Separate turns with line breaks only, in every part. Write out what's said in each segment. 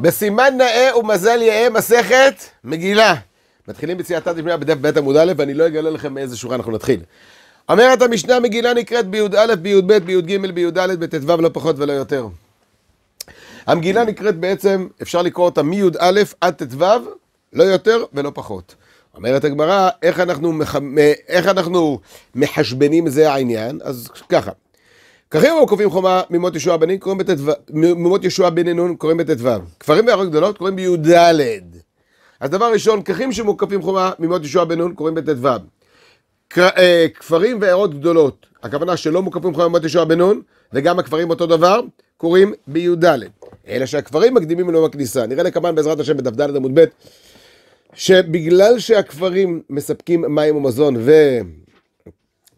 בסימן נאה ומזל יאה מסכת מגילה. מתחילים בסייעתא דשמיא בדף בית עמוד א', ואני לא אגלה לכם מאיזה שורה אנחנו נתחיל. אומרת המשנה מגילה נקראת בי"א, בי"ב, בי"ג, בי"ד, בט"ו לא פחות ולא יותר. המגילה נקראת בעצם, אפשר לקרוא אותה מי"א עד ט"ו, לא יותר ולא פחות. אומרת הגמרא, איך מח... איך אנחנו מחשבנים זה העניין? אז ככה, ככם הם קובעים חומה ממות ישוע בנין, קוראים בט"ו, ממות ישוע בן נון, קוראים בט"ו. כפרים וערים גדולות קוראים בי"ד. אז דבר ראשון, ככים שמוקפים חומה ממות ישוע בן נון, קוראים בט"ו. אה, כפרים ועיירות גדולות, הכוונה שלא מוקפים חומה ממות ישוע בן נון, וגם הכפרים אותו דבר, קוראים בי"ד. אלא שהכפרים מקדימים לנו הכניסה. נראה לכמובן בעזרת השם בדף ד' עמוד ב', שבגלל שהכפרים מספקים מים ומזון ו...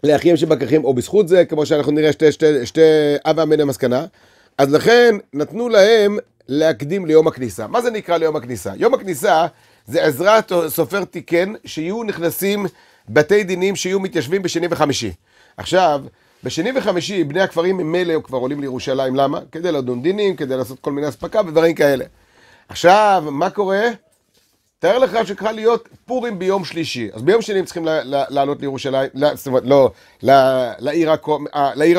לאחים שבקחים, או בזכות זה, כמו שאנחנו נראה שתי, שתי, שתי הווה מן המסקנה. אז לכן נתנו להם להקדים ליום הכניסה. מה זה נקרא ליום הכניסה? יום הכניסה זה עזרת סופר תיקן שיהיו נכנסים בתי דינים שיהיו מתיישבים בשני וחמישי. עכשיו, בשני וחמישי בני הכפרים ממילא כבר עולים לירושלים, למה? כדי לדון דינים, כדי לעשות כל מיני אספקה ודברים כאלה. עכשיו, מה קורה? תאר לך שקרה להיות פורים ביום שלישי. אז ביום שני הם צריכים לעלות לירושלים, זאת אומרת, לא, לעיר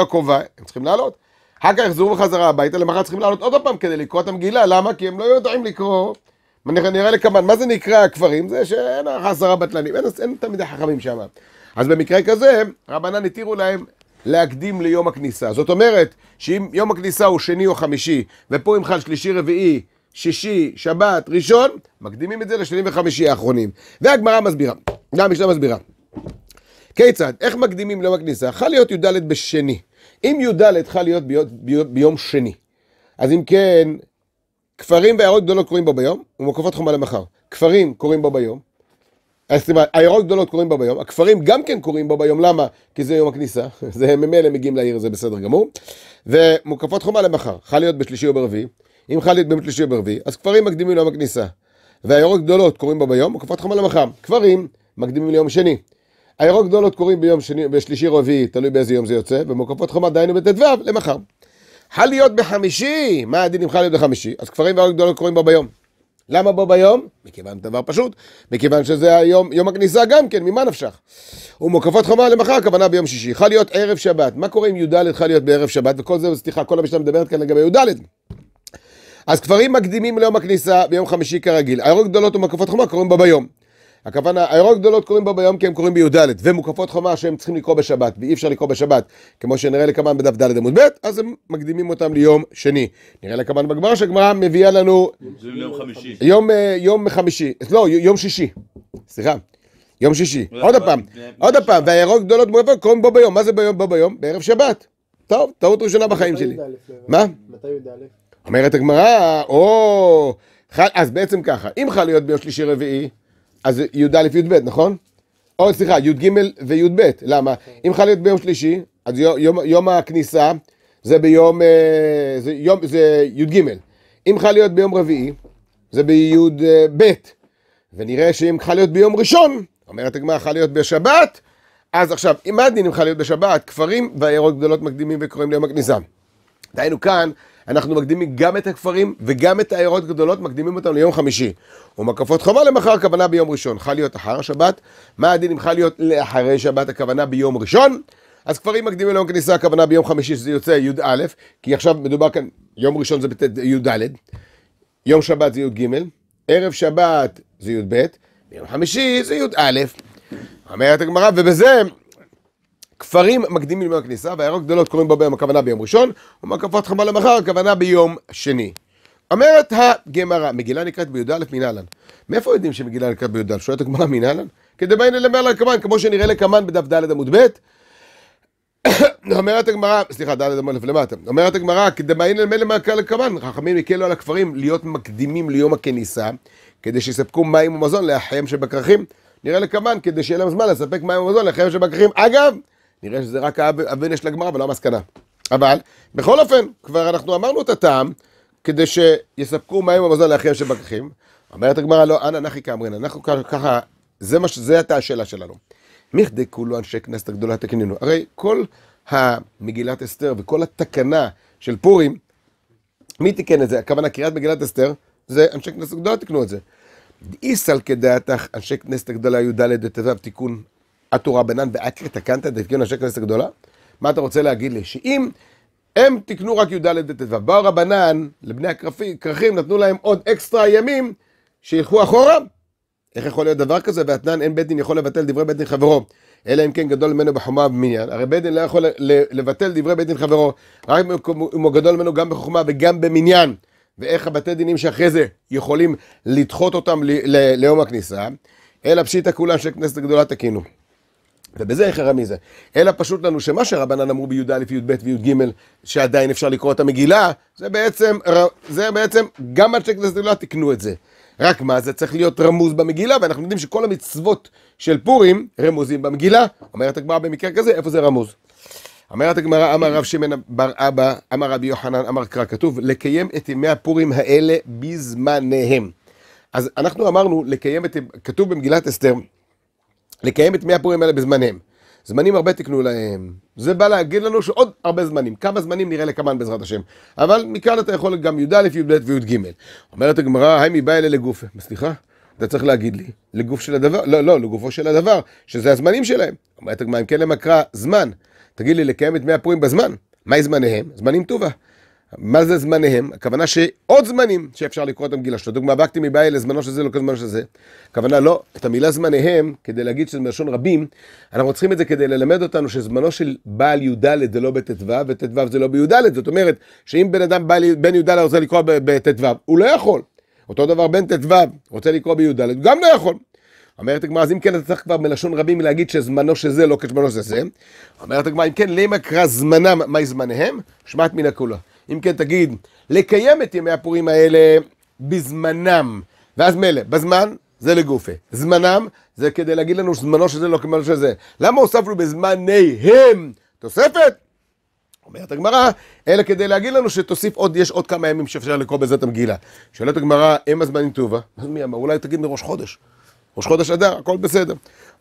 הקרובה, אה, הם צריכים לעלות. אחר כך יחזרו בחזרה הביתה, למחר צריכים לעלות עוד פעם כדי לקרוא את המגילה, למה? כי הם לא יודעים לקרוא. נראה לכמובן, מה זה נקרא הכפרים? זה שאין לך עשרה בטלנים, אין, אין תלמידי חכמים שם. אז במקרה כזה, רבנן התירו להם להקדים ליום הכניסה. זאת אומרת, שאם יום הכניסה הוא שני או חמישי, ופורים חל שלישי רביעי, שישי, שבת, ראשון, מקדימים את זה לשני וחמישי האחרונים. והגמרא מסבירה, והמשנה מסבירה. כיצד? איך מקדימים ליום הכניסה? חל להיות י"ד בשני. אם י"ד חל להיות ביום, ביום ביום שני, אז אם כן, כפרים ועיירות גדולות קוראים בו ביום, ומקופת חומה למחר. כפרים קוראים בו ביום, סליחה, עיירות גדולות קוראים בו ביום, הכפרים גם כן קוראים בו ביום, למה? כי זה יום הכניסה, זה ממילא מגיעים לעיר, זה בסדר גמור. ומוקפות חומה למחר, חל להיות בשלישי או ברביעי. אם חל להיות ביום שלישי או ברביעי, אז כפרים מקדימים ליום הכניסה. והעיירות גדולות קוראים בה ביום, הקופת חמה למחר. כפרים מקדימים ליום שני. עיירות גדולות קוראים ביום שני, בשלישי רביעי, תלוי באיזה יום זה יוצא, ומוקפות חמה דהיינו בט"ו, למחר. חל להיות בחמישי, מה הדין אם חל להיות בחמישי? אז כפרים ועיירות גדולות קוראים בה ביום. למה בו ביום? מכיוון דבר פשוט, מכיוון שזה היום, יום הכניסה גם כן, ממה נפשך? ומוקפות חומה למחר, הכוונה ביום שישי. חל להיות ערב שבת. מה קורה אם י"ד חל להיות בערב שבת? וכל זה, סליחה, כל המשנה מדברת כאן לגבי י"ד. אז קברים מקדימים ליום הכניסה ביום חמישי כרגיל. עיירות גדולות ומקפות חומה קוראים בה ביום. הכוונה, עיירות גדולות קוראים בה ביום כי הם קוראים בי"ד, ומוקפות חומה שהם צריכים לקרוא בשבת, ואי אפשר לקרוא בשבת, כמו שנראה לקמן בדף ד' עמוד ב', אז הם מקדימים אותם ליום שני. נראה לקמן בגמרא שהגמרא מביאה לנו... יום חמישי. יום, אה, יום חמישי, לא, יום שישי, סליחה. יום שישי. עוד פעם, עוד פעם, והעיירות גדולות מוקפות קוראים בו ביום, מה זה ביום בו ביום? בערב שבת. טוב, טעות ראשונה בחיים שלי. מה? מתי י"א? אומרת הגמרא, או, חל, אז בעצם ככה, אם חל להיות ביום שלישי רביעי, אז י"א י"ב, נכון? או סליחה, י"ג וי"ב, למה? אם חל להיות ביום שלישי, אז יום, יום, יום הכניסה זה ביום, אה, זה, יום, זה י"ג. אם חל להיות ביום רביעי, זה בי"ב. ונראה שאם חל להיות ביום ראשון, אומרת הגמרא, חל להיות בשבת, אז עכשיו, אם הדין אם חל להיות בשבת, כפרים ועיירות גדולות מקדימים וקוראים ליום הכניסה. דהיינו כאן, אנחנו מקדימים גם את הכפרים וגם את העיירות הגדולות, מקדימים אותם ליום חמישי. ומקפות חובה למחר, הכוונה ביום ראשון. חל להיות אחר השבת, מה הדין אם חל להיות לאחרי שבת, הכוונה ביום ראשון? אז כפרים מקדימים ליום כניסה, הכוונה ביום חמישי, שזה יוצא י"א, כי עכשיו מדובר כאן, יום ראשון זה י"ד, יום שבת זה י"ג, ערב שבת זה י"ב, ביום חמישי זה י"א. אומרת הגמרא, ובזה כפרים מקדימים ליום הכניסה, והעיירות גדולות קוראים בו ביום הכוונה ביום ראשון, ומקפות חמה למחר הכוונה ביום שני. אומרת הגמרא, מגילה נקראת בי"א מנהלן. מאיפה יודעים שמגילה נקראת בי"א? שואלת הגמרא מנהלן? כדי כדמיין למעלה כמן, כמו שנראה לקמן בדף ד' עמוד ב', אומרת הגמרא, סליחה, דלת עמוד למטה, אומרת הגמרא, כדמיין אל למעלה לקמן, חכמים הקלו על הכפרים להיות מקדימים ליום הכניסה, כדי שיספקו מים ומזון לאחיהם שבכרכים, נראה לקמן, כדי שיהיה להם זמן לספק מים ומזון לאחיהם שבכרכים. אגב, נראה שזה רק הבן של הגמרא לא המסקנה. אבל, בכל אופן, כבר אנחנו אמרנו את הטעם, כדי שיספקו מים ומזון לאחי של פקחים. אומרת הגמרא, לא, אנא נחי כאמרין, אנחנו ככה, זה מה שזה הייתה השאלה שלנו. מי כדי כולו אנשי כנסת הגדולה תקנינו. הרי כל המגילת אסתר וכל התקנה של פורים, מי תיקן את זה? הכוונה קריאת מגילת אסתר, זה אנשי כנסת הגדולה תקנו את זה. איסל כדעתך, אנשי כנסת הגדולה י"ד ט"ו תיקון התורה בנן ואקרא תקנת דתקיון אשר כנסת גדולה? מה אתה רוצה להגיד לי? שאם הם תקנו רק י"ד וט"ו, באו רבנן לבני הכרכים, נתנו להם עוד אקסטרה ימים, שילכו אחורה? איך יכול להיות דבר כזה? ואתנן אין בית דין יכול לבטל דברי בית דין חברו, אלא אם כן גדול ממנו בחומה ובמניין. הרי בית דין לא יכול לבטל דברי בית דין חברו, רק אם הוא גדול ממנו גם בחומה וגם במניין. ואיך הבתי דינים שאחרי זה יכולים לדחות אותם ליום הכניסה, אלא פשיטא כולם של כנסת גדולה תקינו. ובזה איחרה מזה. אלא פשוט לנו שמה שרבנן אמרו בי"א, י"ב וי"ג, שעדיין אפשר לקרוא את המגילה, זה בעצם, זה בעצם, גם אנשי כנסת לא תיקנו את זה. רק מה, זה צריך להיות רמוז במגילה, ואנחנו יודעים שכל המצוות של פורים רמוזים במגילה. אומרת הגמרא במקרה כזה, איפה זה רמוז? אומרת הגמרא, אמר רב שמן בר אבא, אמר רבי יוחנן, אמר קרא, כתוב, לקיים את ימי הפורים האלה בזמניהם. אז אנחנו אמרנו לקיים את, כתוב במגילת אסתר, לקיים את מי הפורים האלה בזמניהם. זמנים הרבה תקנו להם. זה בא להגיד לנו שעוד הרבה זמנים. כמה זמנים נראה לקמן בעזרת השם. אבל מכאן אתה יכול גם י"א, י"ב וי"ג. אומרת הגמרא, היי מבא אלה לגופה. סליחה? אתה צריך להגיד לי, לגוף של הדבר, לא, לא, לגופו של הדבר, שזה הזמנים שלהם. אומרת הגמרא, אם כן למקרא, זמן. תגיד לי, לקיים את מי הפורים בזמן. מהי זמניהם? זמנים טובה. מה זה זמניהם? הכוונה שעוד זמנים שאפשר לקרוא אותם גילה שלו. דוגמא, וקתי מבעיה לזמנו של זה, לא כזמנו של זה. הכוונה לא, את המילה זמניהם, כדי להגיד שזה מלשון רבים, אנחנו צריכים את זה כדי ללמד אותנו שזמנו של בעל י"ד זה לא בט"ו, וט"ו זה לא בי"ד. זאת אומרת, שאם בן אדם בעל, בן י"ד רוצה לקרוא בט"ו, הוא לא יכול. אותו דבר בן ט"ו רוצה לקרוא בי"ד, הוא גם לא יכול. אומרת הגמרא, אז אם כן, אתה צריך כבר מלשון רבים להגיד שזמנו שזה לא כזמנו שזה. אומרת הגמרא, אם כן, למה קרא זמנם, מהי זמניהם? שמעת מן הכולה. אם כן תגיד, לקיים את ימי הפורים האלה בזמנם. ואז מילא, בזמן זה לגופה. זמנם זה כדי להגיד לנו שזמנו שזה לא כמו שזה. למה הוספנו בזמניהם תוספת? אומרת הגמרא, אלא כדי להגיד לנו שתוסיף עוד, יש עוד כמה ימים שאפשר לקרוא בזה את המגילה. שואלת הגמרא, אם הזמנים טובה? אז מי אמר, אולי תגיד מראש חודש. ראש חודש אדר, הכל בסדר.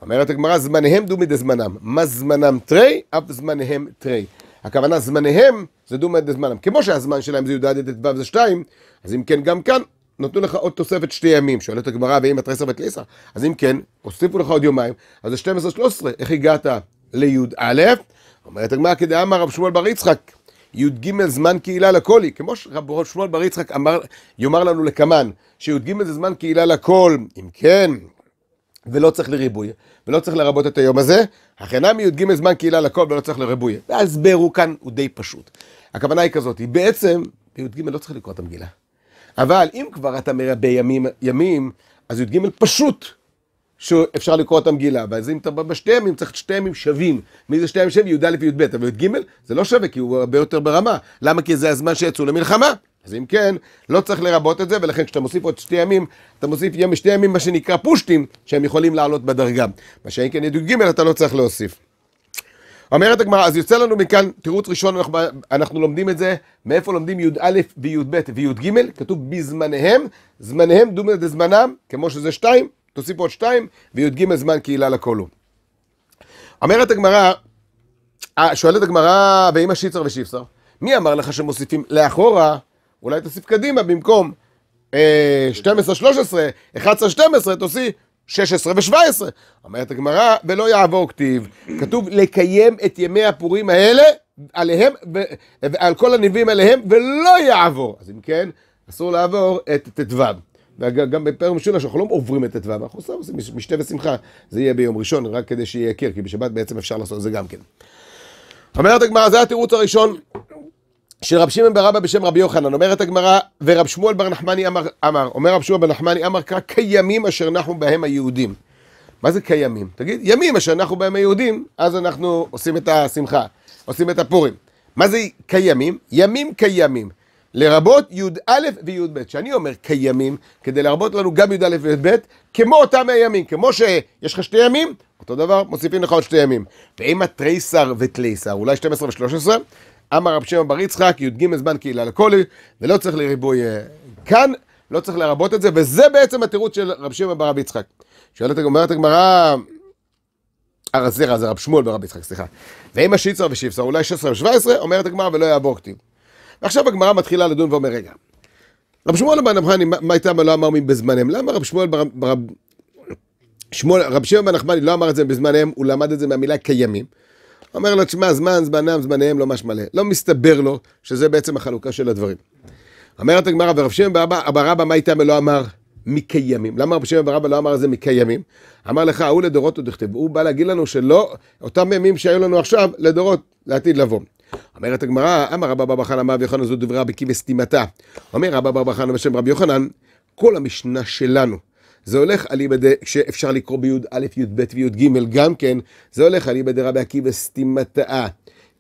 אומרת הגמרא, זמניהם דומי דזמנם. מה זמנם תרי? אף זמניהם תרי. הכוונה זמניהם זה דומא דזמנם. כמו שהזמן שלהם זה י"ד ט"ו זה שתיים, אז אם כן גם כאן נתנו לך עוד תוספת שתי ימים. שואלת הגמרא, ואם את רסר ואת ליסר, אז אם כן, הוסיפו לך עוד יומיים, אז זה 12-13. איך הגעת לי"א? אומרת הגמרא, כדי אמר רב שמואל בר יצחק, י"ג זמן קהילה לכל היא. כמו שרב שמואל בר יצחק אמר, יאמר לנו לקמן, שי"ג זה זמן קהילה לכל. אם כן, ולא צריך לריבוי. ולא צריך לרבות את היום הזה, הכנה י"ג זמן קהילה לכל ולא צריך לרבויה. וההסבר הוא כאן, הוא די פשוט. הכוונה היא כזאת, היא בעצם, בי"ג לא צריך לקרוא את המגילה. אבל אם כבר אתה מרבה ימים, ימים אז י"ג פשוט שאפשר לקרוא את המגילה, ואז אם אתה בא בשתי ימים, צריך שתי ימים שווים. מי זה שתי ימים שווים? י"א וי"ב, אבל י"ג זה לא שווה, כי הוא הרבה יותר ברמה. למה? כי זה הזמן שיצאו למלחמה. אז אם כן, לא צריך לרבות את זה, ולכן כשאתה מוסיף עוד שתי ימים, אתה מוסיף ימי שתי ימים, מה שנקרא פושטים, שהם יכולים לעלות בדרגה. מה שאם כן ידעו ג' אתה לא צריך להוסיף. אומרת הגמרא, אז יוצא לנו מכאן תירוץ ראשון, אנחנו, אנחנו לומדים את זה, מאיפה לומדים י"א וי"ב וי"ג, כתוב בזמניהם, זמניהם דומה דזמנם, כמו שזה שתיים, תוסיף עוד שתיים, וי"ג זמן קהילה לכל הוא. אומרת הגמרא, אה, שואלת הגמרא, ואימא שיצר ושיפסר, מי אמר לך שמוסיפים לאחורה אולי תוסיף קדימה במקום אה, 12-13, 11-12, תוסיף 16 ו-17. אומרת הגמרא, ולא יעבור כתיב. כתוב לקיים את ימי הפורים האלה, עליהם, על כל הניבים עליהם, ולא יעבור. אז אם כן, אסור לעבור את ט"ו. וגם בפרק משולש אנחנו לא עוברים את ט"ו, אנחנו סתם עושים משתה ושמחה. זה יהיה ביום ראשון, רק כדי שיהיה יקר, כי בשבת בעצם אפשר לעשות את זה גם כן. אומרת הגמרא, זה התירוץ הראשון, של רב שמעון ברבא בשם רבי יוחנן, אומרת הגמרא, ורב שמואל בר נחמני אמר, אמר, אומר רב שמואל בר נחמני אמר, קרא כימים אשר אנחנו בהם היהודים. מה זה כימים? תגיד, ימים אשר אנחנו בהם היהודים, אז אנחנו עושים את השמחה, עושים את הפורים. מה זה כימים? ימים כימים. לרבות י"א וי"ב. שאני אומר כימים, כדי להרבות לנו גם י"א וי"ב, כמו אותם הימים. כמו שיש לך שתי ימים, אותו דבר, מוסיפים לך עוד שתי ימים. ואם התריסר ותליסר, אולי 12 ו-13, אמר רב שמע בר יצחק, י"ג זמן קהילה לכל ולא צריך לריבוי אה, כאן, לא צריך לרבות את זה, וזה בעצם התירוץ של רב שמע בר יצחק. שואלת אומרת הגמרא, הרזרע זה רב שמואל ברב יצחק, סליחה. ואם השיצר ושיפסר, אולי 16 ו-17, אומרת הגמרא ולא יעבור כתיב. ועכשיו הגמרא מתחילה לדון ואומר, רגע, רב שמואל בן נחמני, מה הייתה, מה לא אמר מי בזמנם? למה רב שמואל ברב... שמואל, רב שמעון בן נחמני לא אמר את זה בזמנם, הוא למד את זה מהמילה קיימים. אומר לו, תשמע, זמן, זמנם, זמניהם, לא מש מלא. לא מסתבר לו שזה בעצם החלוקה של הדברים. אומרת הגמרא, ורב שמעון ברבא, אבא, מה איתם ולא אמר? מקיימים. למה רב שמעון ברבא לא אמר את זה מקיימים? אמר לך, ההוא לדורות עוד יכתבו. הוא בא להגיד לנו שלא, אותם ימים שהיו לנו עכשיו, לדורות, לעתיד לבוא. אומרת הגמרא, אמר רבא בר בחנא מאב יוחנן זו דברי רבי כי בסתימתה. אומר רבא בר בחנא בשם רבי יוחנן, כל המשנה שלנו, זה הולך על יבדי, שאפשר לקרוא בי"א, י"ב וי"ג גם כן, זה הולך על יבדי רבי עקיבא סתימתאה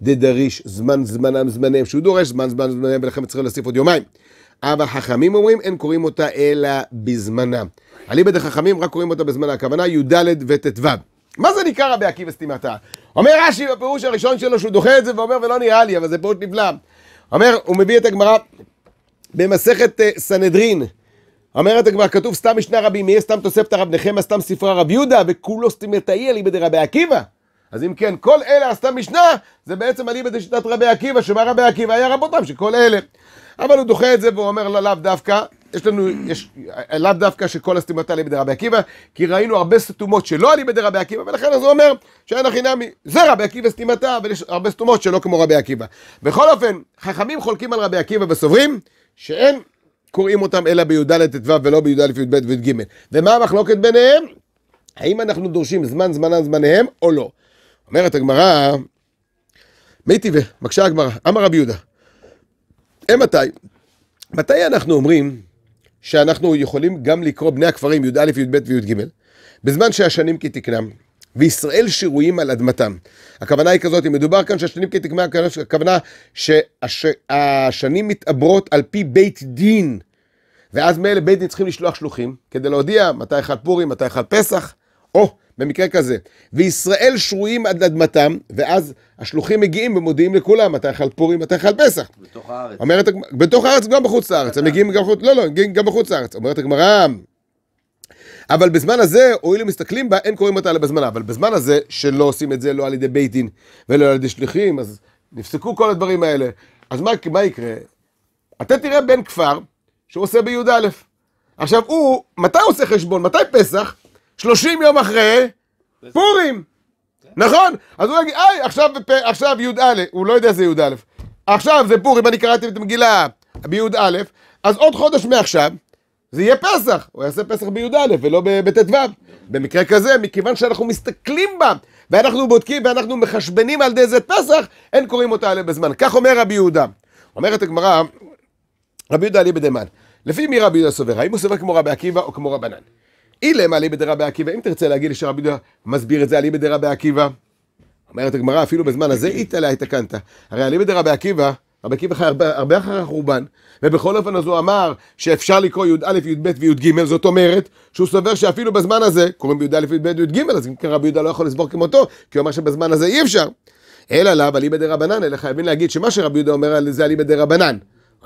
דדריש זמן זמנם זמניהם, שהוא דורש זמן זמן זמניהם ולכן צריכים להוסיף עוד יומיים. אבל חכמים אומרים, אין קוראים אותה אלא בזמנם. על יבדי חכמים רק קוראים אותה בזמנה, הכוונה י"ד וט"ו. מה זה נקרא רבי עקיבא סתימתאה? אומר רש"י בפירוש הראשון שלו שהוא דוחה את זה ואומר ולא נראה לי, אבל זה פירוש נפלא. אומר, הוא מביא את הגמרא במסכת אה, סנהדרין. אומרת הגמרא, כתוב סתם משנה רבי מאיר, סתם תוספתא רב נחמא, סתם ספרה רב יהודה, וכולו סתימתאי אליבא דרבי עקיבא. אז אם כן, כל אלה הסתם משנה, זה בעצם אליבא דשיטת רבי עקיבא, שמה רבי עקיבא היה רבותם, שכל אלה. אבל הוא דוחה את זה ואומר לו לא, לאו דווקא, יש לנו, יש, לאו דווקא שכל הסתימתה אליבא דרבי עקיבא, כי ראינו הרבה סתומות שלא אליבא דרבי עקיבא, ולכן אז הוא אומר שאין הכי נמי, זה רבי עקיבא סתימתה, אבל יש הרבה סתומות שלא כמו רבי עקיבא. בכל אופן, חכמים חולקים על רבי עקיבא וסוברים שאין קוראים אותם אלא בי"ד ט"ו ולא בי"ד י"ב וי"ג. ומה המחלוקת ביניהם? האם אנחנו דורשים זמן זמנם זמניהם או לא? אומרת הגמרא, מי טיבה? מקשה הגמרא, אמר רבי יהודה. אימתי? מתי אנחנו אומרים שאנחנו יכולים גם לקרוא בני הכפרים י"א, י"ב וי"ג, בזמן שהשנים כתקנם? וישראל שרויים על אדמתם. הכוונה היא כזאת, אם מדובר כאן שהשנים כתקמי הקדוש, הכוונה שהשנים מתעברות על פי בית דין, ואז מאלה בית דין צריכים לשלוח שלוחים, כדי להודיע מתי חל פורים, מתי חל פסח, או במקרה כזה, וישראל שרויים עד אדמתם, ואז השלוחים מגיעים ומודיעים לכולם מתי חל פורים, מתי חל פסח. בתוך הארץ. אומרת, בתוך הארץ, גם בחוץ לארץ, הם מגיעים גם לא, לא, גם בחוץ לארץ. אומרת הגמרא, אבל בזמן הזה, הואיל ומסתכלים בה, אין קוראים אותה אלא בזמנה. אבל בזמן הזה, שלא עושים את זה לא על ידי בית דין ולא על ידי שליחים, אז נפסקו כל הדברים האלה. אז מה, מה יקרה? אתה תראה בן כפר שהוא עושה בי"א. עכשיו, הוא, מתי הוא עושה חשבון? מתי פסח? 30 יום אחרי פורים. נכון? אז הוא יגיד, היי, עכשיו, עכשיו י"א, הוא לא יודע זה י"א. עכשיו זה פורים, אני קראתי את המגילה בי"א, אז עוד חודש מעכשיו, זה יהיה פסח, הוא יעשה פסח בי"א ולא בט"ו. במקרה כזה, מכיוון שאנחנו מסתכלים בה, ואנחנו בודקים ואנחנו מחשבנים על ידי זה פסח, אין קוראים אותה עליה בזמן. כך אומר רבי יהודה. אומרת הגמרא, רבי יהודה עלי בדמן, לפי מי רבי יהודה סובר? האם הוא סובר כמו רבי עקיבא או כמו רבנן? אילם עלי בדי רבי עקיבא, אם תרצה להגיד לי שרבי יהודה מסביר את זה עלי בדי רבי עקיבא. אומרת הגמרא, אפילו בזמן הזה איתה לה התקנת. הרי עלי בדי רבי עקיבא רבי עקיבא חי הרבה, הרבה אחרי החורבן, ובכל אופן אז הוא אמר שאפשר לקרוא י"א, י"ב וי"ג, זאת אומרת שהוא סובר שאפילו בזמן הזה, קוראים בי"א, י"ב וי"ג, אז אם כן רבי יהודה לא יכול לסבור כמותו, כי הוא אמר שבזמן הזה אי אפשר. אלא לאו דה רבנן, אלא חייבים להגיד שמה שרבי יהודה אומר על זה אליבא רבנן.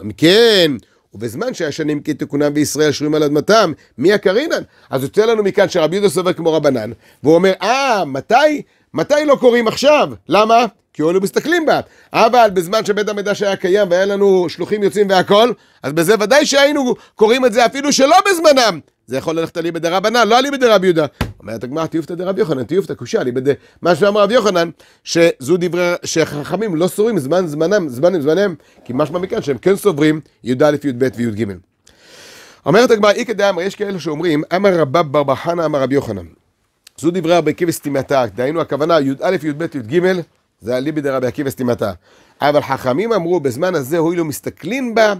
אם כן, ובזמן שהשנים כתיקונם וישראל שרויים על אדמתם, מי הקרינן? אז יוצא לנו מכאן שרבי יהודה סובר כמו רבנן, והוא אומר, אה, מתי? מתי לא קוראים עכשיו? למה? כי היו מסתכלים בה. אבל בזמן שבית המדרש היה קיים והיה לנו שלוחים יוצאים והכל, אז בזה ודאי שהיינו קוראים את זה אפילו שלא בזמנם. זה יכול ללכת על אליבא דרבנן, לא על אליבא דרבי יהודה. אומרת הגמרא, תיופתא דרב יוחנן, תיופתא קושה אליבא ד... מה שאמר רב יוחנן, שזו דברי... שחכמים לא סוברים זמן זמנם, זמנים זמנם, כי משמע מכאן שהם כן סוברים י"א, י"ב וי"ג. אומרת הגמרא, איכא דאמר, יש כאלה שאומרים, אמר רבב בר חנא, אמר רב יוחנן. זו דברי רבי עקיבא סתימתה, דהיינו הכוונה י"א, י"ב, י"ג, זה הליבי דרבי עקיבא סתימתה. אבל חכמים אמרו, בזמן הזה הואילו מסתכלים בה,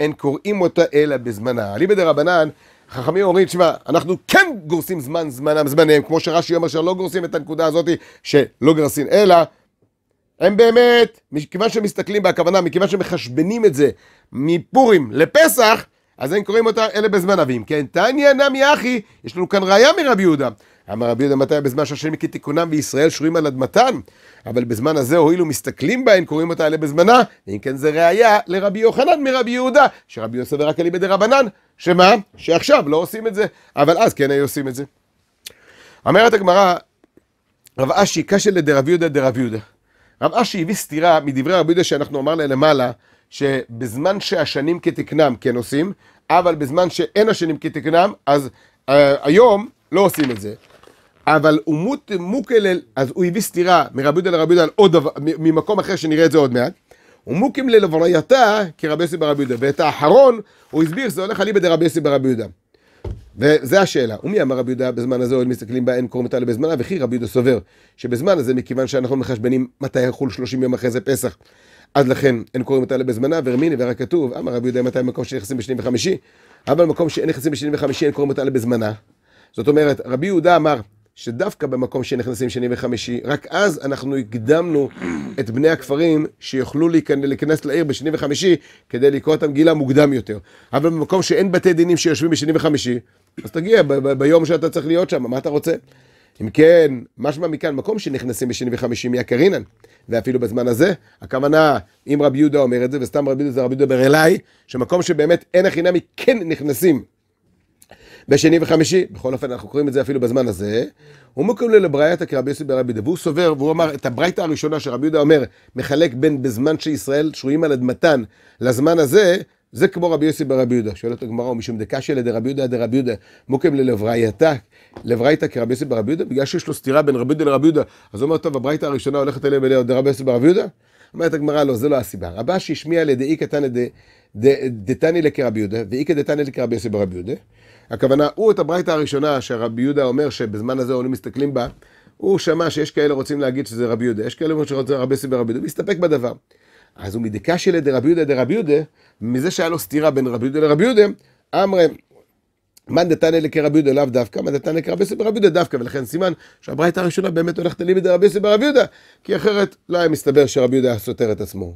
אין קוראים אותה אלא בזמנה. הליבי דרבנן, חכמים אומרים, תשמע, אנחנו כן גורסים זמן זמנם זמניהם, כמו שרש"י אומר שלא גורסים את הנקודה הזאת שלא גרסים, אלא הם באמת, מכיוון שמסתכלים בהכוונה, מכיוון שמחשבנים את זה מפורים לפסח, אז הם קוראים אותה אלה בזמנה, ואם כן, תניא נמי אחי, יש לנו כאן ראיה מרבי יהודה, אמר רבי יהודה מתי בזמן שהשם הכי תיקונם וישראל שרויים על אדמתם, אבל בזמן הזה הואילו מסתכלים בהן, קוראים אותה אלה בזמנה, ואם כן זה ראייה לרבי יוחנן מרבי יהודה, שרבי יוסף ורק אליבא דרבנן, שמה? שעכשיו לא עושים את זה, אבל אז כן היו עושים את זה. אומרת הגמרא, רב אשי קשה לדרב יהודה דרב יהודה. רב אשי הביא סתירה מדברי רבי יהודה שאנחנו אמר לה למעלה, שבזמן שהשנים כתקנם כן עושים, אבל בזמן שאין השנים כתקנם, אז uh, היום לא עושים את זה. אבל הוא מות מוקלל, אז הוא הביא סתירה מרבי יהודה לרבי יהודה על עוד דבר, ממקום אחר שנראה את זה עוד מעט. הוא מוקים ללווייתה כרבי יוסי ברבי יהודה. ואת האחרון, הוא הסביר שזה הולך אליבא דרבי יוסי ברבי יהודה. וזה השאלה, ומי אמר רבי יהודה בזמן הזה עוד מסתכלים בה אין קוראים אותה לבזמנה, וכי רבי יהודה סובר שבזמן הזה מכיוון שאנחנו מחשבנים מתי יחול 30 יום אחרי זה פסח, אז לכן אין קוראים אותה לבזמנה, ורמיני ורק כתוב, אמר רבי יהודה מתי מקום שנכנסים בשנים וחמישי, אבל מקום שאין נכנסים בשנים וחמישי אין קוראים אותה לבזמנה. זאת אומרת, רבי יהודה אמר שדווקא במקום שנכנסים שני וחמישי, רק אז אנחנו הקדמנו את בני הכפרים שיוכלו להיכנס לעיר בשני וחמישי כדי לקרוא את המגילה מוקדם יותר. אבל במקום שאין בתי דינים שיושבים בשני וחמישי, אז תגיע ב- ב- ביום שאתה צריך להיות שם, מה אתה רוצה? אם כן, משמע מכאן מקום שנכנסים בשני וחמישי מהקרינן, ואפילו בזמן הזה, הכוונה, אם רבי יהודה אומר את זה, וסתם רבי יהודה זה רבי יהודה אומר אליי, שמקום שבאמת אין הכי נמי כן נכנסים בשני וחמישי, בכל אופן אנחנו קוראים את זה אפילו בזמן הזה, הוא מקבל לברייתא כרבי יוסי ברבי דב, והוא סובר, והוא אמר את הברייתא הראשונה שרבי יהודה אומר, מחלק בין בזמן שישראל שרויים על אדמתן לזמן הזה, זה כמו רבי יוסי ברבי יהודה, שואלת הגמרא, ומשום דקשיא רבי יהודה דרבי יהודה, מוקם ללברייתא, לברייתא כרבי יוסי ברבי יהודה, בגלל שיש לו סתירה בין רבי יהודה לרבי יהודה, אז הוא אומר, טוב, הברייתא הראשונה הולכת אליהם אליה דרבי יוסי ברבי יהודה? אומרת הגמרא, לא, זה לא הסיבה. רבה שהשמיע אי קטן דתני לכרבי יהודה, ואי דתני לכרבי יוסי ברבי יהודה, הכוונה, הוא את הברייתא הראשונה שרבי יהודה אומר שבזמן הזה העולים מסתכלים בה, הוא שמע שיש כאלה רוצים להגיד שזה רבי יהודה, יש כאלה שרוצים רבי יוסי רבי יהודה, הוא הסתפק בדבר. אז הוא מדקשי לדרבי יהודה דרבי יהודה, מזה שהיה לו סתירה בין רבי יהודה לרבי יהודה, אמרה, מה דתנא לקרבי יהודה לאו דווקא, מה דתנא לקרבי יוסי רבי יהודה דווקא, ולכן סימן שהברייתא הראשונה באמת הולכת ללימד רבי יוסי ברבי יהודה, כי אחרת לא היה מסתבר שרבי יהודה סותר את עצמו.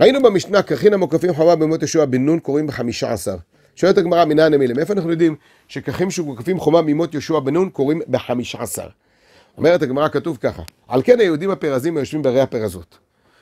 ראינו במשנה, כרכין המוקפים חומה במות ישוע בן נון קוראים בחמישה עשר. שואלת הגמרא מנה הנמילה, מאיפה אנחנו יודעים שככים שוקפים חומה ממות יהושע בן נון קוראים בחמישה עשר? אומרת הגמרא כתוב ככה, על כן היהודים הפרזים היושבים בערי הפרזות.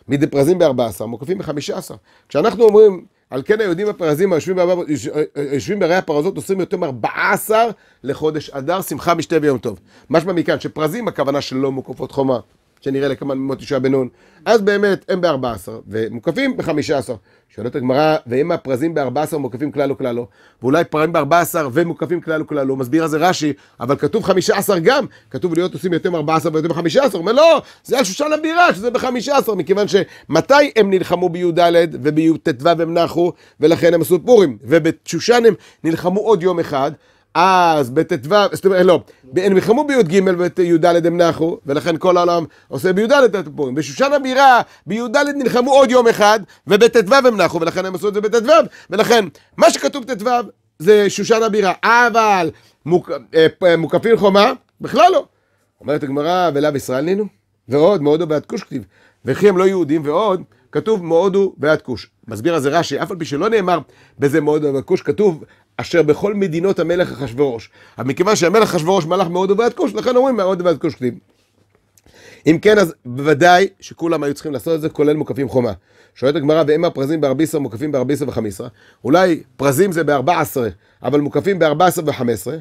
מדפרזים בארבע עשר, מוקפים בחמישה עשר. כשאנחנו אומרים, על כן היהודים הפרזים היושבים בערי הפרזות עושים יותר מארבע עשר לחודש אדר, שמחה משתה ויום טוב. משמע מכאן שפרזים הכוונה שלא מוקפות חומה. שנראה לכמה ממות יהושע בן נון, אז באמת הם בארבע עשר, ומוקפים בחמישה עשר. שואלת הגמרא, ואם הפרזים בארבע עשר מוקפים כלל או כלל לא, ואולי פרזים בארבע עשר ומוקפים כלל או כלל לא, מסביר על זה רש"י, אבל כתוב חמישה עשר גם, כתוב להיות עושים יותר ארבע עשר ויותר בחמישה עשר, אומר לא, זה על שושן הבירה שזה בחמישה עשר, מכיוון שמתי הם נלחמו בי"ד ובי"ט הם נחו, ולכן הם עשו פורים, ובשושן הם נלחמו עוד יום אחד, אז בט"ו, זאת אומרת, לא, הם נלחמו בי"ג ובי"ד הם נחו, ולכן כל העולם עושה בי"ד את הפורים. בשושן הבירה, בי"ד נלחמו עוד יום אחד, ובט"ו הם נחו, ולכן הם עשו את זה בט"ו, ולכן מה שכתוב בט"ו זה שושן הבירה, אבל מוק, אה, אה, מוקפים חומה, בכלל לא. אומרת הגמרא, ולאו ישראל נינו, ועוד, מהודו בעד כוש כתיב, וכי הם לא יהודים ועוד, כתוב מהודו בעד כוש. מסביר על זה רש"י, אף על פי שלא נאמר בזה מהודו בעד כוש, כתוב אשר בכל מדינות המלך אחשורוש. אבל מכיוון שהמלך אחשורוש מלך מאוד ובעד כוש, לכן אומרים מאוד ובעד כוש כתיב. אם כן, אז בוודאי שכולם היו צריכים לעשות את זה, כולל מוקפים חומה. שואלת הגמרא, ואם הפרזים בארבע עשרה מוקפים בארבע עשרה בארביסה עשרה? אולי פרזים זה בארבע עשרה, אבל מוקפים בארבע עשרה וחמש עשרה.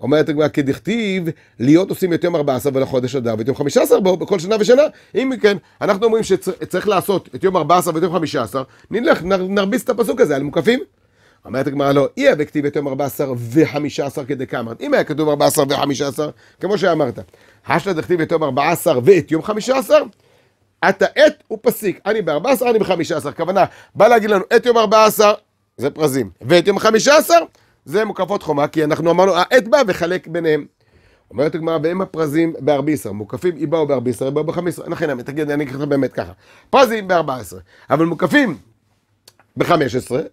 אומרת הגמרא, כדכתיב, להיות עושים את יום ארבע עשרה ולחודש אדר ואת יום 15 בו, בכל שנה ושנה. אם כן, אנחנו אומרים שצריך לעשות את יום ארבע עשרה ואת יום 15, נלך, נרביס את הפסוק הזה על מוקפים. אומרת הגמרא לא, אי הבכתיב יום 14 ו-15 כמה. אם היה כתוב 14 ו-15, כמו שאמרת, השלד דכתיב את יום 14 ואת יום 15, אתה עת ופסיק. אני ב-14, אני ב-15. כוונה, בא להגיד לנו את יום 14, זה פרזים, ואת יום 15, זה מוקפות חומה, כי אנחנו אמרנו, העת בא וחלק ביניהם. אומרת הגמרא, והם הפרזים עשר, מוקפים איבאו בארביסר, איבאו בחמיסר, אין עשר, לכן אני לך באמת ככה. פרזים בארבע עשר, אבל מוקפים ב-15,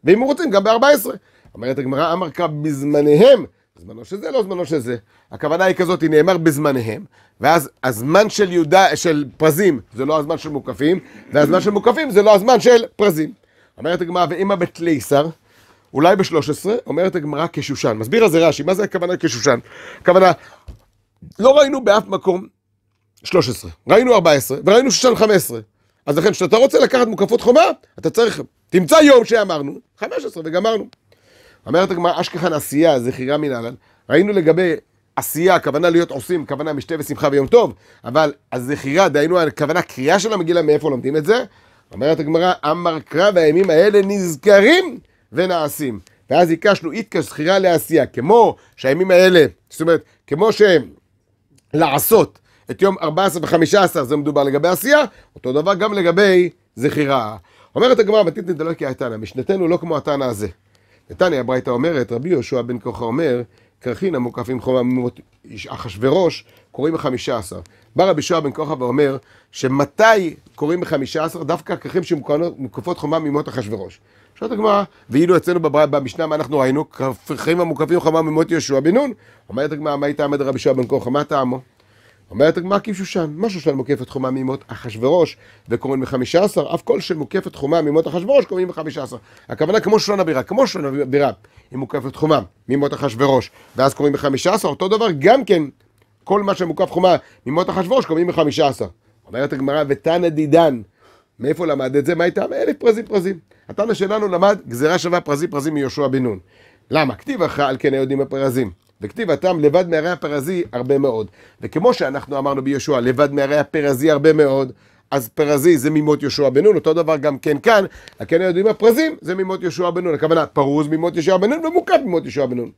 ואם רוצים גם ב-14. אומרת הגמרא, אמר קרא בזמניהם, זמנו של זה, לא זמנו של זה. הכוונה היא כזאת, היא נאמר בזמניהם, ואז הזמן של יהודה, של פרזים, זה לא הזמן של מוקפים, והזמן של מוקפים זה לא הזמן של פרזים. אומרת הגמרא, ואימא בתליסר, אולי ב-13, אומרת הגמרא כשושן. מסביר על זה רש"י, מה זה הכוונה כשושן? הכוונה, לא ראינו באף מקום 13, ראינו 14, וראינו שושן 15. אז לכן, כשאתה רוצה לקחת מוקפות חומה, אתה צריך, תמצא יום שאמרנו, 15 וגמרנו. אומרת הגמרא, אשכחן עשייה, זכירה מן אהלן, ראינו לגבי עשייה, הכוונה להיות עושים, כוונה משתה ושמחה ויום טוב, אבל הזכירה, דהיינו הכוונה קריאה של המגילה, מאיפה לומדים את זה? אומרת הגמרא, אמר קרא והימים האלה נזכרים ונעשים. ואז הקשנו איתקה זכירה לעשייה, כמו שהימים האלה, זאת אומרת, כמו שלעשות את יום 14 ו-15 זה מדובר לגבי עשייה, אותו דבר גם לגבי זכירה. אומרת הגמרא, בתית נדלק כי התנא, משנתנו לא כמו התנא הזה. נתניה הברייתא אומרת, רבי יהושע בן כוחה אומר, קרחין המוקף עם חומה אחשורוש, קוראים בחמישה עשר. בא רבי יהושע בן כוחה ואומר, שמתי קוראים בחמישה עשר? דווקא כרכים שמוקפות חומה ממות אחשורוש. שואלת הגמרא, ואילו אצלנו במשנה, מה אנחנו ראינו? קרחים המוקפים חומה ממות יהושע בן נון. אומרת הגמרא, מה הייתה עמד רבי יהושע בן כוחה? מה טעמו? אומרת הגמרא כבשושן, מה שושן מוקפת חומה מימות אחשורוש וקוראים בחמישה עשר, אף כל שמוקפת חומה מימות אחשורוש קוראים בחמישה עשר. הכוונה כמו שושן הבירה, כמו שושן הבירה, היא מוקפת חומה מימות אחשורוש, ואז קוראים בחמישה עשר, אותו דבר גם כן, כל מה שמוקף חומה מימות אחשורוש קוראים בחמישה עשר. אומרת הגמרא ותנא דידן, מאיפה למד את זה? מה הייתה? אלף פרזים פרזים. התנא שלנו למד גזירה שווה פרזים פרזים מיהושע בן נון. למה? כתיב אחרא על כן היהודים הפרזים. וכתיב אתם לבד מערי הפרזי הרבה מאוד. וכמו שאנחנו אמרנו ביהושע, לבד מערי הפרזי הרבה מאוד, אז פרזי זה ממות יהושע בן נון, אותו דבר גם כן כאן, הכן יודעים הפרזים זה ממות יהושע בן נון, הכוונה פרוז ממות יהושע בן נון ומוקף ממות יהושע בן נון.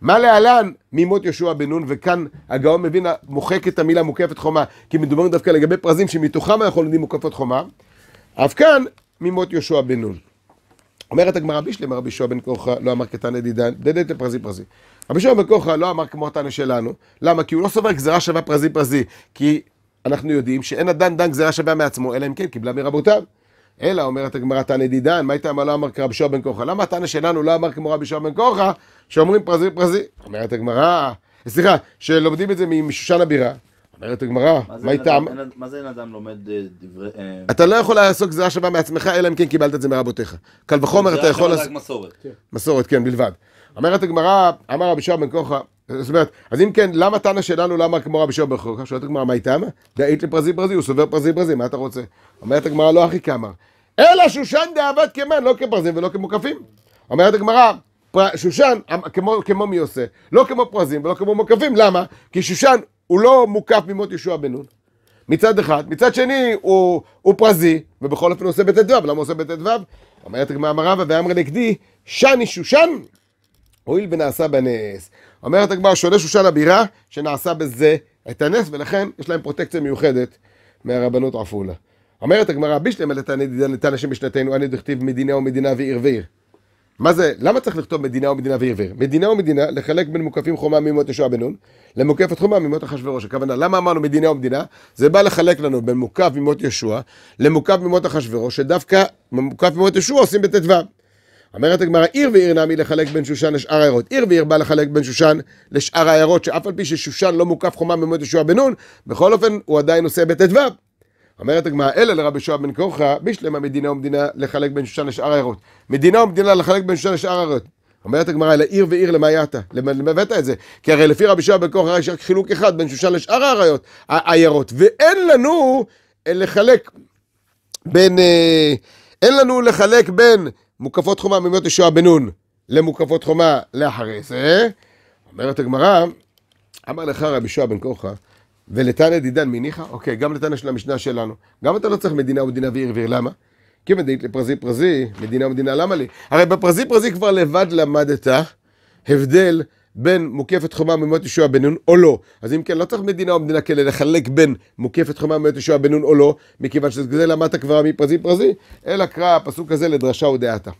מה להלן ממות יהושע בן נון, וכאן הגאון מבין, מוחק את המילה מוקפת חומה, כי מדובר דווקא לגבי פרזים שמתוכם אנחנו לומדים מוקפת חומה. אף כאן ממות יהושע בן נון. אומרת הגמרא בישלם, רבי שועה בן כוחה לא אמר כתנא דידן, דדת לפרזי פרזי. רבי שועה בן כוחה לא אמר כמו התנא שלנו, למה? כי הוא לא סובר גזירה שווה פרזי פרזי, כי אנחנו יודעים שאין הדן דן גזירה שווה מעצמו, אלא אם כן קיבלה מרבותיו. אלא אומרת הגמרא תנא דידן, מה הייתה אמר לא אמר כרבי שועה בן כוחה? למה התנא שלנו לא אמר כמו רבי שועה בן כוחה, שאומרים פרזי פרזי? אומרת הגמרא, סליחה, שלומדים את זה משושן הבירה, אומרת הגמרא, מה איתם? אמ- מה זה אין אדם לומד אה, דברי... אה, אתה לא יכול לעסוק גזירה שווה מעצמך, אלא אם כן קיבלת את זה מרבותיך. קל וחומר אתה יכול... גזירה שווה רק מסורת. כן. מסורת, כן, בלבד. אומרת הגמרא, אמר רבי בן כוחה, זאת אומרת, אז אם כן, למה תנא שלנו, למה כמו רבי בן כוחה? שואלת הגמרא, מה איתם? דאית לפרזי פרזי, הוא סובר פרזי פרזי, מה אתה רוצה? אומרת הגמרא, לא הכי כמה. אלא שושן דאבד כמן, לא כפרזים ולא כמוקפים. אומרת הגמרא, שושן, אמ- כמו, כמו מי עושה, לא כמו פרזים ולא כמו מוקפים, למה? כי שושן הוא לא מוקף ממות יהושע בן נון, מצד אחד. מצד שני, הוא, הוא פרזי, ובכל אופן הוא עושה בט"ו. למה הוא עושה בט"ו? אומרת הגמרא רבא ואמרי נגדי, שני שושן, הואיל ונעשה בנס. אומרת הגמרא, שונה שושן הבירה, שנעשה בזה את הנס, ולכן יש להם פרוטקציה מיוחדת מהרבנות עפולה. אומרת הגמרא, בישלם אל תנא נשים בשנתנו, אני דכתיב מדינה ומדינה ועיר ועיר. מה זה, למה צריך לכתוב מדינה ומדינה ועיר ועיר? מדינה ומדינה, לחלק בין מוקפים חומה מימות ישועה בן נון, למוקפת חומה מימות אחשוורוש. הכוונה, למה אמרנו מדינה ומדינה? זה בא לחלק לנו בין מוקף מימות ישועה, למוקף מימות אחשוורוש, שדווקא מוקף מימות ישועה עושים בט"ו. אומרת הגמרא, עיר ועיר נמי לחלק בין שושן לשאר העיירות. עיר ועיר בא לחלק בין שושן לשאר העיירות, שאף על פי ששושן לא מוקף חומה מימות ישועה בן נון, בכל אופן הוא עדיין עושה בט"ו. אומרת הגמרא, אלא לרבי שועה בן כוחה, בשלמה מדינה ומדינה לחלק בין שושן לשאר העירות. מדינה ומדינה לחלק בין שושן לשאר העירות. אומרת הגמרא, אלא עיר ועיר למה יעת? למה הבאת את זה? כי הרי לפי רבי שועה בן כוחה יש רק חילוק אחד בין שושן לשאר העיירות, העיירות. ואין לנו אה, לחלק בין, אה, אין לנו לחלק בין מוקפות חומה מימות ישועה בן נון למוקפות חומה לאחרי זה. אומרת הגמרא, אמר לך רבי שועה בן כוחה, ולתנא דידן מניחא, אוקיי, גם לתנא של המשנה שלנו. גם אתה לא צריך מדינה ומדינה ועיר ועיר, למה? כי מדינית לפרזי פרזי, מדינה ומדינה, למה לי? הרי בפרזי פרזי כבר לבד למדת הבדל בין מוקפת חומה ומאות ישוע בן נון או לא. אז אם כן, לא צריך מדינה או מדינה כאלה לחלק בין מוקפת חומה ומאות ישוע בן נון או לא, מכיוון שזה למדת כבר מפרזי פרזי, אלא קרא הפסוק הזה לדרשה ודעתה.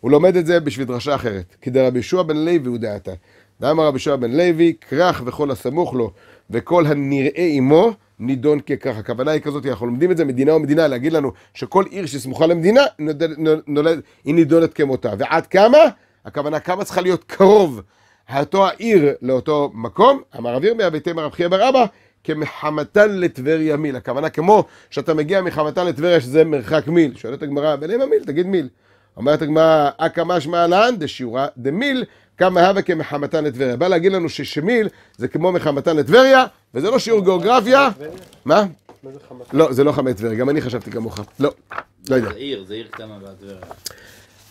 הוא לומד את זה בשביל דרשה אחרת, כדי רבי ישוע בן לוי ודעתה. דאמר רבי ישוע בן לוי, כרך וכל הסמוך לו, וכל הנראה עמו נידון ככך. הכוונה היא כזאת, אנחנו לומדים את זה מדינה ומדינה, להגיד לנו שכל עיר שסמוכה למדינה נולד, נולד, היא נידונת כמותה. ועד כמה? הכוונה כמה צריכה להיות קרוב אותו העיר לאותו מקום. אמר אביר ירמיה ביתם הרב חייא בר אבא כמחמתן לטבריה מיל. הכוונה כמו שאתה מגיע מחמתן לטבריה שזה מרחק מיל. שואלת הגמרא, ולמה מיל? תגיד מיל. אומרת הגמרא, אכא משמע לאן דשיעורא דמיל כמה הווה כמחמתן לטבריה. בא להגיד לנו ששמיל זה כמו מחמתן לטבריה, וזה לא שיעור גיאוגרפיה. מה? מה זה חמתן? לא, זה לא חמת טבריה, גם אני חשבתי כמוך. לא, לא יודע. זה עיר, זה עיר קטנה בטבריה.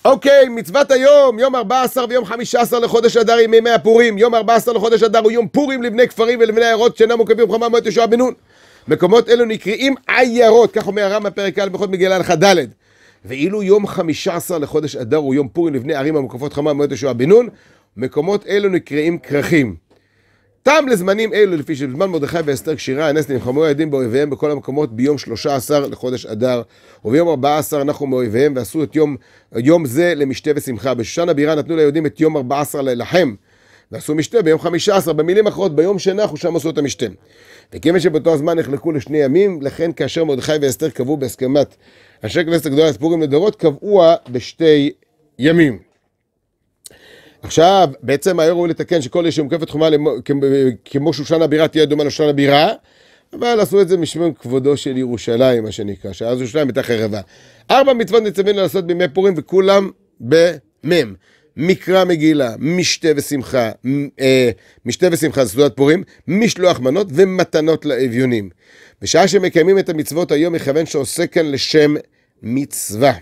אוקיי, okay, מצוות היום, יום 14 ויום 15 לחודש אדר עם ימי הפורים. יום 14 לחודש אדר הוא יום פורים לבני כפרים ולבני עיירות שאינם מוקפים חומה מועד יהושע בן נון. מקומות אלו נקראים עיירות, כך אומר הרמב"ם פרק א' בחוד מגילה הלכה ד'. ואילו יום חמישה עשר לחודש אדר הוא יום פורים לבני ערים המוקפות חמה מועד יהושע בן נון, מקומות אלו נקראים כרכים. טעם לזמנים אלו לפי שבזמן מרדכי ואסתר כשירה הנס נלחמו הילדים באויביהם בכל המקומות ביום שלושה עשר לחודש אדר וביום עשר אנחנו מאויביהם ועשו את יום, יום זה למשתה ושמחה. בשושן הבירה נתנו ליהודים את יום עשר להילחם ועשו משתה ביום חמישה עשר, במילים אחרות, ביום שנחו שם עשו את המשתה. וכיוון שבאותו הזמן נחלקו לשני ימים, לכן כאשר מרדכי ואסתר קבעו בהסכמת אנשי כנסת הגדולה לפורים לדורות, קבעוה בשתי ימים. עכשיו, בעצם היו"ר הוא לתקן שכל איש שמוקפת חומה כמו שושן הבירה תהיה דומה לשושן הבירה, אבל עשו את זה משמעון כבודו של ירושלים, מה שנקרא, שאז ירושלים הייתה חרבה. ארבע מצוות ניצבים לעשות בימי פורים, וכולם במ"ם. מקרא מגילה, משתה ושמחה, אה, משתה ושמחה, זה סעודת פורים, משלוח מנות ומתנות לאביונים. בשעה שמקיימים את המצוות היום, מכוון שעושה כאן לשם מצווה.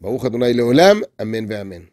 ברוך אדוני לעולם, אמן ואמן.